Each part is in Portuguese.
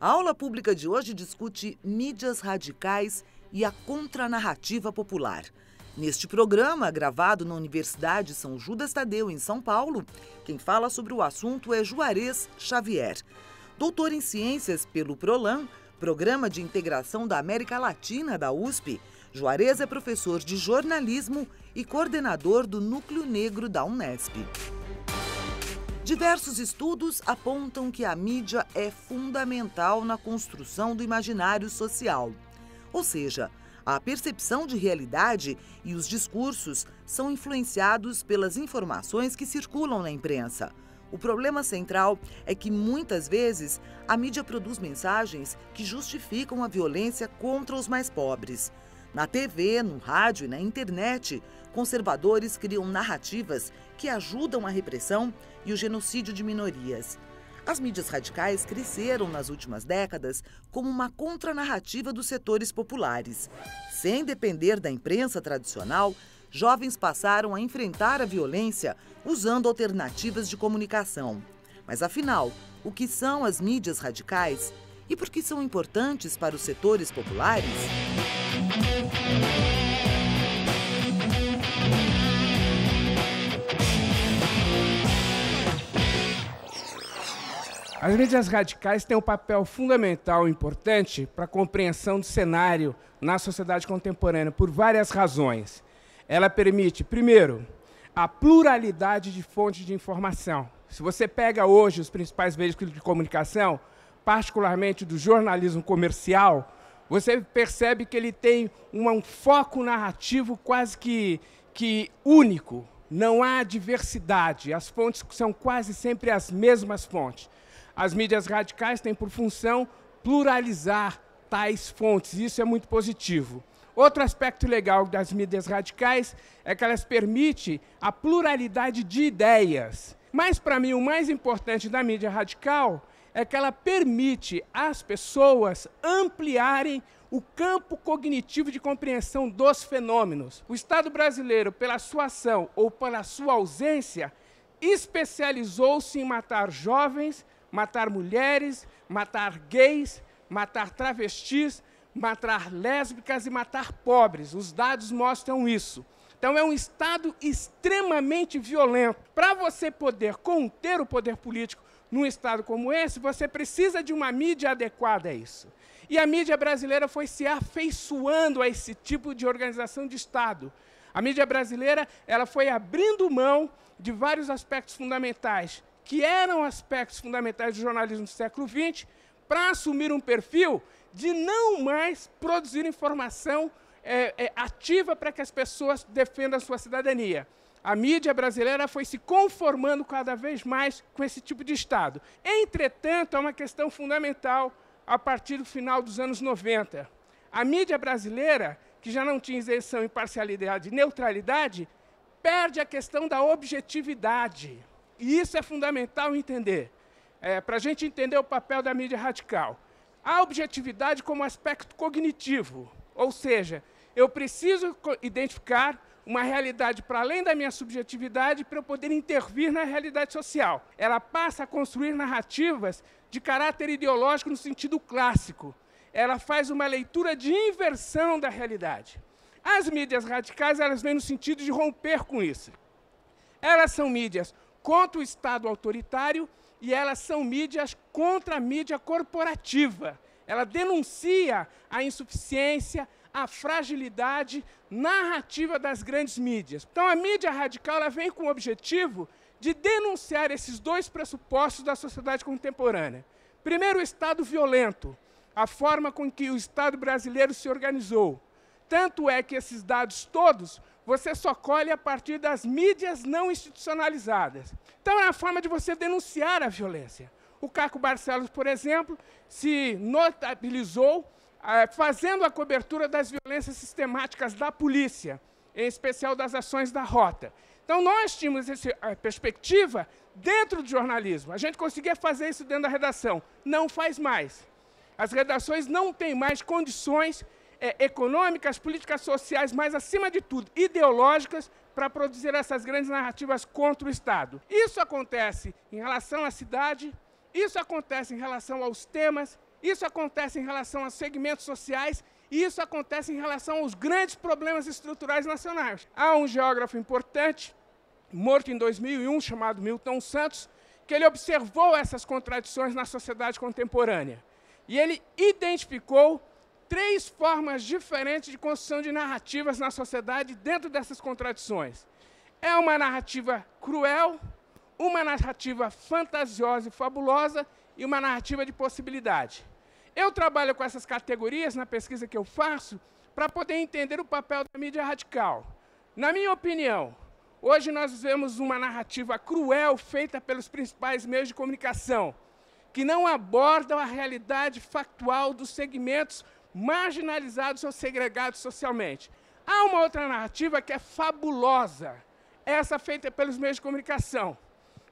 A aula pública de hoje discute mídias radicais e a contranarrativa popular. Neste programa, gravado na Universidade São Judas Tadeu, em São Paulo, quem fala sobre o assunto é Juarez Xavier. Doutor em Ciências pelo PROLAN, Programa de Integração da América Latina da USP, Juarez é professor de jornalismo e coordenador do Núcleo Negro da Unesp. Diversos estudos apontam que a mídia é fundamental na construção do imaginário social. Ou seja, a percepção de realidade e os discursos são influenciados pelas informações que circulam na imprensa. O problema central é que muitas vezes a mídia produz mensagens que justificam a violência contra os mais pobres. Na TV, no rádio e na internet, conservadores criam narrativas que ajudam a repressão e o genocídio de minorias. As mídias radicais cresceram nas últimas décadas como uma contranarrativa dos setores populares. Sem depender da imprensa tradicional, jovens passaram a enfrentar a violência usando alternativas de comunicação. Mas afinal, o que são as mídias radicais e por que são importantes para os setores populares? As mídias radicais têm um papel fundamental e importante para a compreensão do cenário na sociedade contemporânea, por várias razões. Ela permite, primeiro, a pluralidade de fontes de informação. Se você pega hoje os principais veículos de comunicação, particularmente do jornalismo comercial, você percebe que ele tem um, foco narrativo quase que, que único. Não há diversidade, as fontes são quase sempre as mesmas fontes. As mídias radicais têm por função pluralizar tais fontes, isso é muito positivo. Outro aspecto legal das mídias radicais é que elas permitem a pluralidade de ideias. Mas, para mim, o mais importante da mídia radical é que ela permite às pessoas ampliarem o campo cognitivo de compreensão dos fenômenos. O Estado brasileiro, pela sua ação ou pela sua ausência, especializou-se em matar jovens matar mulheres, matar gays, matar travestis, matar lésbicas e matar pobres. Os dados mostram isso. Então, é um Estado extremamente violento. Para você poder conter o poder político num Estado como esse, você precisa de uma mídia adequada a isso. E a mídia brasileira foi se afeiçoando a esse tipo de organização de Estado. A mídia brasileira ela foi abrindo mão de vários aspectos fundamentais, que eram aspectos fundamentais do jornalismo do século XX, para assumir um perfil de não mais produzir informação é, é, ativa para que as pessoas defendam a sua cidadania. A mídia brasileira foi se conformando cada vez mais com esse tipo de Estado. Entretanto, há uma questão fundamental a partir do final dos anos 90. A mídia brasileira, que já não tinha isenção, imparcialidade e neutralidade, perde a questão da objetividade. E isso é fundamental entender, é, para a gente entender o papel da mídia radical. A objetividade como aspecto cognitivo, ou seja, eu preciso identificar uma realidade para além da minha subjetividade para eu poder intervir na realidade social. Ela passa a construir narrativas de caráter ideológico no sentido clássico. Ela faz uma leitura de inversão da realidade. As mídias radicais, elas vêm no sentido de romper com isso. Elas são mídias contra o Estado autoritário e elas são mídias contra a mídia corporativa. Ela denuncia a insuficiência, a fragilidade narrativa das grandes mídias. Então, a mídia radical ela vem com o objetivo de denunciar esses dois pressupostos da sociedade contemporânea. Primeiro, o Estado violento, a forma com que o Estado brasileiro se organizou. Tanto é que esses dados todos você só colhe a partir das mídias não institucionalizadas. Então, é uma forma de você denunciar a violência. O Caco Barcelos, por exemplo, se notabilizou eh, fazendo a cobertura das violências sistemáticas da polícia, em especial das ações da rota. Então, nós tínhamos essa eh, perspectiva dentro do jornalismo. A gente conseguia fazer isso dentro da redação. Não faz mais. As redações não têm mais condições é, econômicas, políticas sociais, mas acima de tudo ideológicas, para produzir essas grandes narrativas contra o Estado. Isso acontece em relação à cidade, isso acontece em relação aos temas, isso acontece em relação aos segmentos sociais e isso acontece em relação aos grandes problemas estruturais nacionais. Há um geógrafo importante, morto em 2001, chamado Milton Santos, que ele observou essas contradições na sociedade contemporânea. E ele identificou três formas diferentes de construção de narrativas na sociedade dentro dessas contradições. É uma narrativa cruel, uma narrativa fantasiosa e fabulosa e uma narrativa de possibilidade. Eu trabalho com essas categorias na pesquisa que eu faço para poder entender o papel da mídia radical. Na minha opinião, hoje nós vivemos uma narrativa cruel feita pelos principais meios de comunicação, que não abordam a realidade factual dos segmentos marginalizados ou segregados socialmente. Há uma outra narrativa que é fabulosa, essa feita pelos meios de comunicação.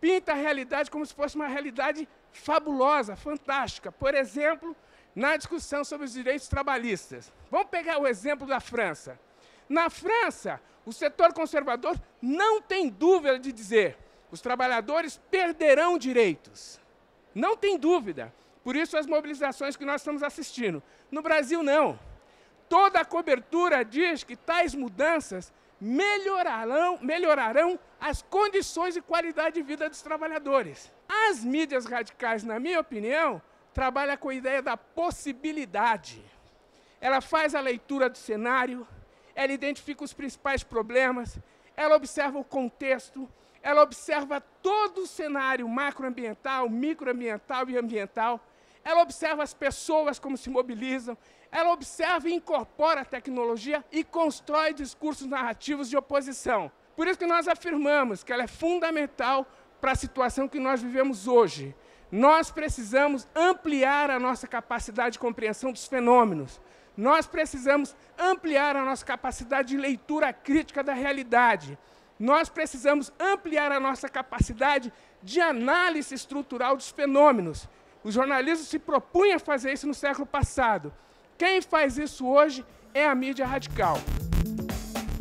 Pinta a realidade como se fosse uma realidade fabulosa, fantástica. Por exemplo, na discussão sobre os direitos trabalhistas. Vamos pegar o exemplo da França. Na França, o setor conservador não tem dúvida de dizer: os trabalhadores perderão direitos. Não tem dúvida. Por isso as mobilizações que nós estamos assistindo. No Brasil, não. Toda a cobertura diz que tais mudanças melhorarão, melhorarão as condições e qualidade de vida dos trabalhadores. As mídias radicais, na minha opinião, trabalham com a ideia da possibilidade. Ela faz a leitura do cenário, ela identifica os principais problemas, ela observa o contexto, ela observa todo o cenário macroambiental, microambiental e ambiental ela observa as pessoas como se mobilizam, ela observa e incorpora a tecnologia e constrói discursos narrativos de oposição. Por isso que nós afirmamos que ela é fundamental para a situação que nós vivemos hoje. Nós precisamos ampliar a nossa capacidade de compreensão dos fenômenos. Nós precisamos ampliar a nossa capacidade de leitura crítica da realidade. Nós precisamos ampliar a nossa capacidade de análise estrutural dos fenômenos. O jornalismo se propunha a fazer isso no século passado. Quem faz isso hoje é a mídia radical.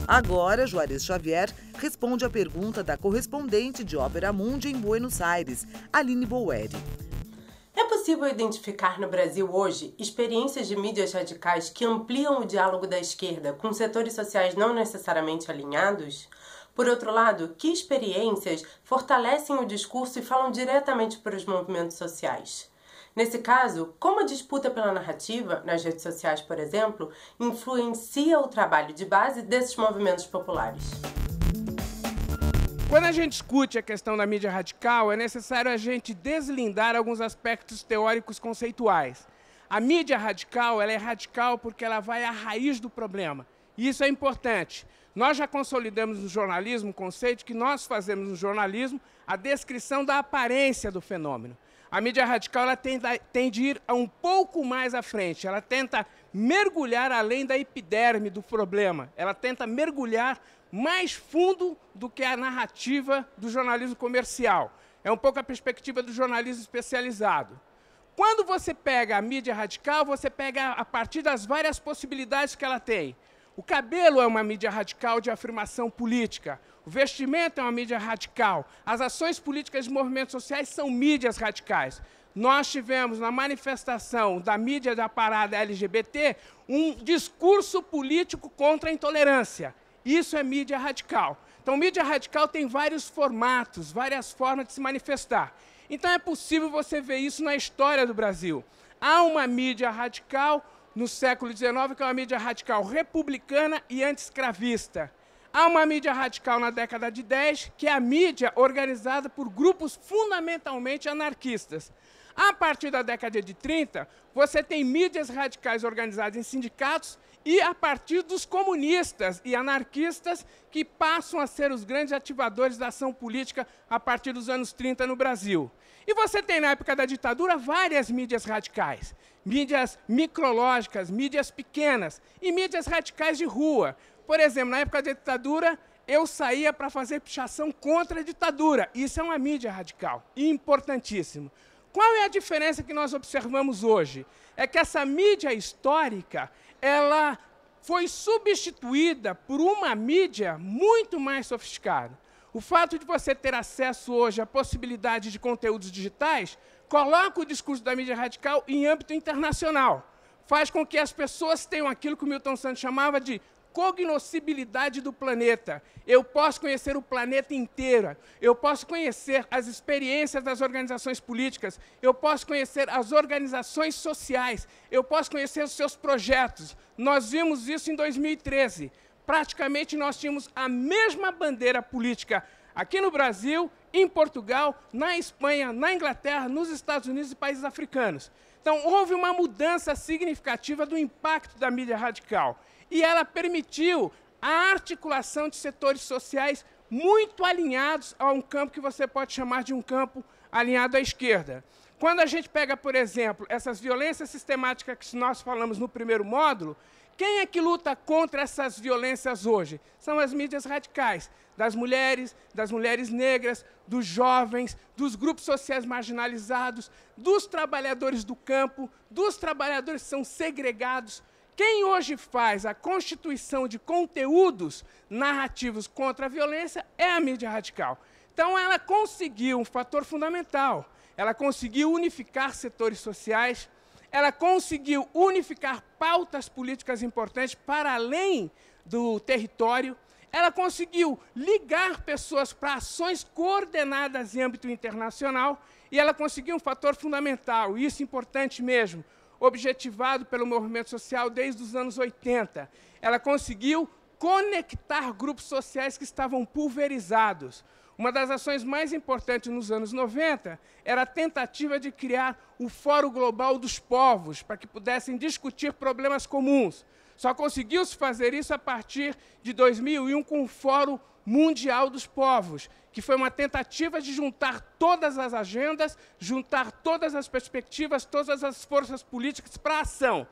Agora, Juarez Xavier responde à pergunta da correspondente de Ópera Mundi em Buenos Aires, Aline Boeri. É possível identificar no Brasil hoje experiências de mídias radicais que ampliam o diálogo da esquerda com setores sociais não necessariamente alinhados? Por outro lado, que experiências fortalecem o discurso e falam diretamente para os movimentos sociais? Nesse caso, como a disputa pela narrativa, nas redes sociais, por exemplo, influencia o trabalho de base desses movimentos populares? Quando a gente discute a questão da mídia radical, é necessário a gente deslindar alguns aspectos teóricos conceituais. A mídia radical, ela é radical porque ela vai à raiz do problema. E isso é importante. Nós já consolidamos no jornalismo o conceito que nós fazemos no jornalismo a descrição da aparência do fenômeno. A mídia radical ela tende, a ir um pouco mais à frente, ela tenta mergulhar além da epiderme do problema, ela tenta mergulhar mais fundo do que a narrativa do jornalismo comercial. É um pouco a perspectiva do jornalismo especializado. Quando você pega a mídia radical, você pega a partir das várias possibilidades que ela tem. O cabelo é uma mídia radical de afirmação política. O vestimento é uma mídia radical. As ações políticas de movimentos sociais são mídias radicais. Nós tivemos na manifestação da mídia da parada LGBT um discurso político contra a intolerância. Isso é mídia radical. Então, mídia radical tem vários formatos, várias formas de se manifestar. Então, é possível você ver isso na história do Brasil. Há uma mídia radical no século XIX, que é uma mídia radical republicana e anti-escravista. Há uma mídia radical na década de 10, que é a mídia organizada por grupos fundamentalmente anarquistas. A partir da década de 30, você tem mídias radicais organizadas em sindicatos e a partir dos comunistas e anarquistas que passam a ser os grandes ativadores da ação política a partir dos anos 30 no Brasil. E você tem, na época da ditadura, várias mídias radicais, mídias micrológicas, mídias pequenas e mídias radicais de rua. Por exemplo, na época da ditadura, eu saía para fazer pichação contra a ditadura. Isso é uma mídia radical, importantíssimo. Qual é a diferença que nós observamos hoje? É que essa mídia histórica ela foi substituída por uma mídia muito mais sofisticada. O fato de você ter acesso hoje à possibilidade de conteúdos digitais coloca o discurso da mídia radical em âmbito internacional. Faz com que as pessoas tenham aquilo que o Milton Santos chamava de cognoscibilidade do planeta. Eu posso conhecer o planeta inteiro, eu posso conhecer as experiências das organizações políticas, eu posso conhecer as organizações sociais, eu posso conhecer os seus projetos. Nós vimos isso em 2013. Praticamente nós tínhamos a mesma bandeira política aqui no Brasil, em Portugal, na Espanha, na Inglaterra, nos Estados Unidos e países africanos. Então, houve uma mudança significativa do impacto da mídia radical e ela permitiu a articulação de setores sociais muito alinhados a um campo que você pode chamar de um campo alinhado à esquerda. Quando a gente pega, por exemplo, essas violências sistemáticas que nós falamos no primeiro módulo, quem é que luta contra essas violências hoje? São as mídias radicais, das mulheres, das mulheres negras, dos jovens, dos grupos sociais marginalizados, dos trabalhadores do campo, dos trabalhadores que são segregados quem hoje faz a constituição de conteúdos narrativos contra a violência é a mídia radical. Então, ela conseguiu um fator fundamental. Ela conseguiu unificar setores sociais, ela conseguiu unificar pautas políticas importantes para além do território, ela conseguiu ligar pessoas para ações coordenadas em âmbito internacional e ela conseguiu um fator fundamental, isso importante mesmo, objetivado pelo movimento social desde os anos 80. Ela conseguiu conectar grupos sociais que estavam pulverizados. Uma das ações mais importantes nos anos 90 era a tentativa de criar o Fórum Global dos Povos, para que pudessem discutir problemas comuns. Só conseguiu-se fazer isso a partir de 2001 com o Fórum Mundial dos Povos, que foi uma tentativa de juntar todas as agendas, juntar todas as perspectivas, todas as forças políticas para a ação.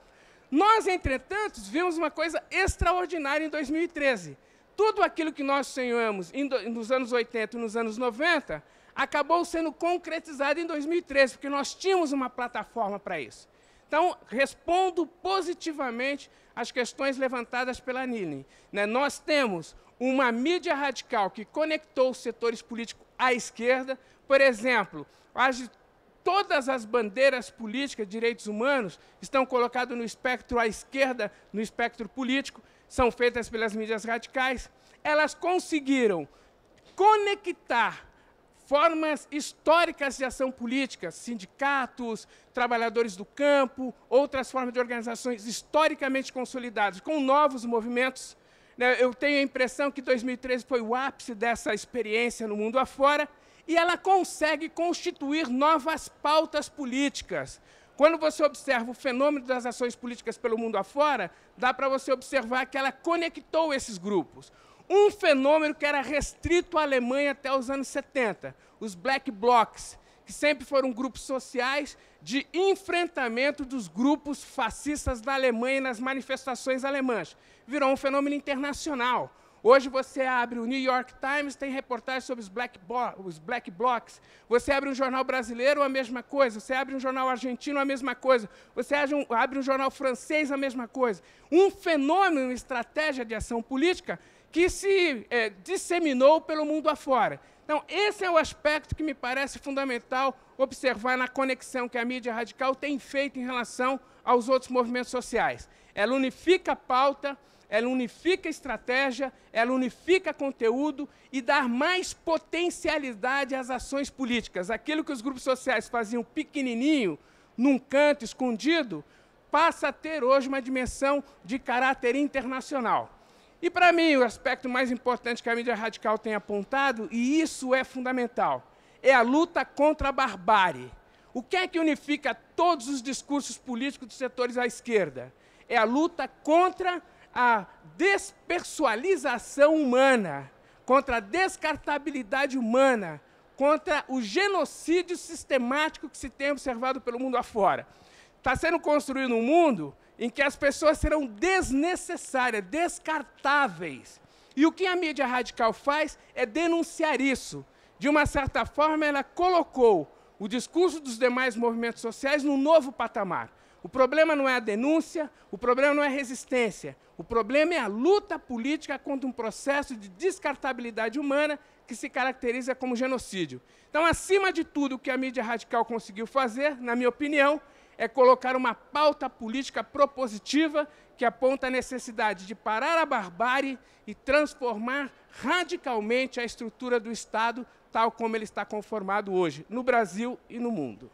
Nós, entretanto, vimos uma coisa extraordinária em 2013. Tudo aquilo que nós sonhamos nos anos 80 e nos anos 90 acabou sendo concretizado em 2013, porque nós tínhamos uma plataforma para isso. Então, respondo positivamente às questões levantadas pela Nilin. Né? Nós temos uma mídia radical que conectou os setores políticos à esquerda, por exemplo, as, todas as bandeiras políticas, direitos humanos, estão colocadas no espectro à esquerda, no espectro político, são feitas pelas mídias radicais. Elas conseguiram conectar formas históricas de ação política, sindicatos, trabalhadores do campo, outras formas de organizações historicamente consolidadas, com novos movimentos né, eu tenho a impressão que 2013 foi o ápice dessa experiência no mundo afora, e ela consegue constituir novas pautas políticas. Quando você observa o fenômeno das ações políticas pelo mundo afora, dá para você observar que ela conectou esses grupos. Um fenômeno que era restrito à Alemanha até os anos 70, os black blocs, que sempre foram grupos sociais de enfrentamento dos grupos fascistas da Alemanha nas manifestações alemãs. Virou um fenômeno internacional. Hoje você abre o New York Times, tem reportagens sobre os black, os black blocs. Você abre um jornal brasileiro, a mesma coisa. Você abre um jornal argentino, a mesma coisa. Você abre um jornal francês, a mesma coisa. Um fenômeno, uma estratégia de ação política que se é, disseminou pelo mundo afora. Então, esse é o aspecto que me parece fundamental observar na conexão que a mídia radical tem feito em relação aos outros movimentos sociais. Ela unifica a pauta, ela unifica a estratégia, ela unifica conteúdo e dá mais potencialidade às ações políticas. Aquilo que os grupos sociais faziam pequenininho, num canto escondido, passa a ter hoje uma dimensão de caráter internacional. E para mim, o aspecto mais importante que a mídia radical tem apontado, e isso é fundamental, é a luta contra a barbárie. O que é que unifica todos os discursos políticos dos setores à esquerda? É a luta contra a despersonalização humana, contra a descartabilidade humana, contra o genocídio sistemático que se tem observado pelo mundo afora. Está sendo construído um mundo em que as pessoas serão desnecessárias, descartáveis. E o que a mídia radical faz é denunciar isso. De uma certa forma, ela colocou o discurso dos demais movimentos sociais num novo patamar. O problema não é a denúncia, o problema não é a resistência, o problema é a luta política contra um processo de descartabilidade humana que se caracteriza como genocídio. Então, acima de tudo, o que a mídia radical conseguiu fazer, na minha opinião, é colocar uma pauta política propositiva que aponta a necessidade de parar a barbárie e transformar radicalmente a estrutura do Estado, tal como ele está conformado hoje, no Brasil e no mundo.